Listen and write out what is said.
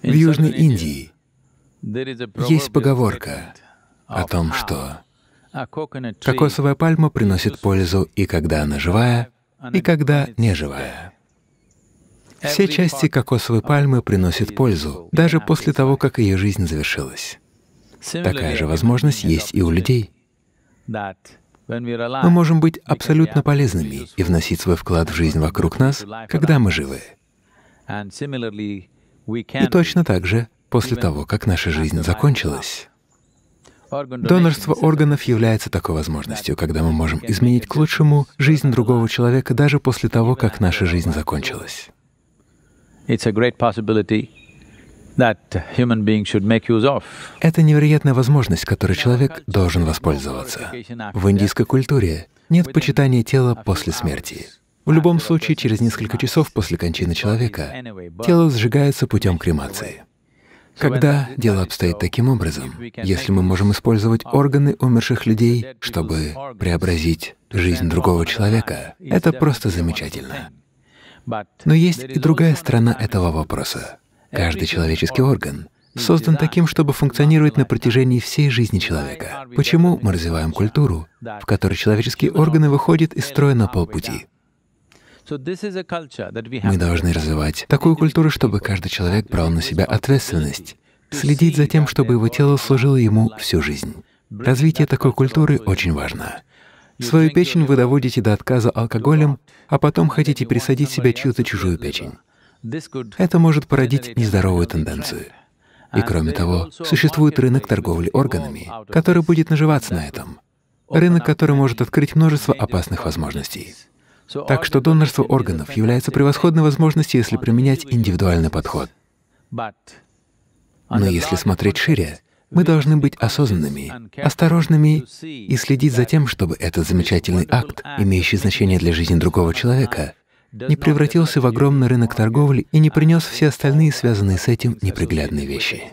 В Южной Индии есть поговорка о том, что кокосовая пальма приносит пользу и когда она живая, и когда неживая. Все части кокосовой пальмы приносят пользу, даже после того, как ее жизнь завершилась. Такая же возможность есть и у людей. Мы можем быть абсолютно полезными и вносить свой вклад в жизнь вокруг нас, когда мы живы. И точно так же, после того, как наша жизнь закончилась, Донорство органов является такой возможностью, когда мы можем изменить к лучшему жизнь другого человека даже после того, как наша жизнь закончилась. Это невероятная возможность, которой человек должен воспользоваться. В индийской культуре нет почитания тела после смерти. В любом случае, через несколько часов после кончины человека тело сжигается путем кремации. Когда дело обстоит таким образом, если мы можем использовать органы умерших людей, чтобы преобразить жизнь другого человека, это просто замечательно. Но есть и другая сторона этого вопроса. Каждый человеческий орган создан таким, чтобы функционировать на протяжении всей жизни человека. Почему мы развиваем культуру, в которой человеческие органы выходят из строя на полпути? Мы должны развивать такую культуру, чтобы каждый человек брал на себя ответственность, следить за тем, чтобы его тело служило ему всю жизнь. Развитие такой культуры очень важно. Свою печень вы доводите до отказа алкоголем, а потом хотите присадить себе чью-то чужую печень. Это может породить нездоровую тенденцию. И кроме того, существует рынок торговли органами, который будет наживаться на этом. Рынок, который может открыть множество опасных возможностей. Так что донорство органов является превосходной возможностью, если применять индивидуальный подход. Но если смотреть шире, мы должны быть осознанными, осторожными и следить за тем, чтобы этот замечательный акт, имеющий значение для жизни другого человека, не превратился в огромный рынок торговли и не принес все остальные связанные с этим неприглядные вещи.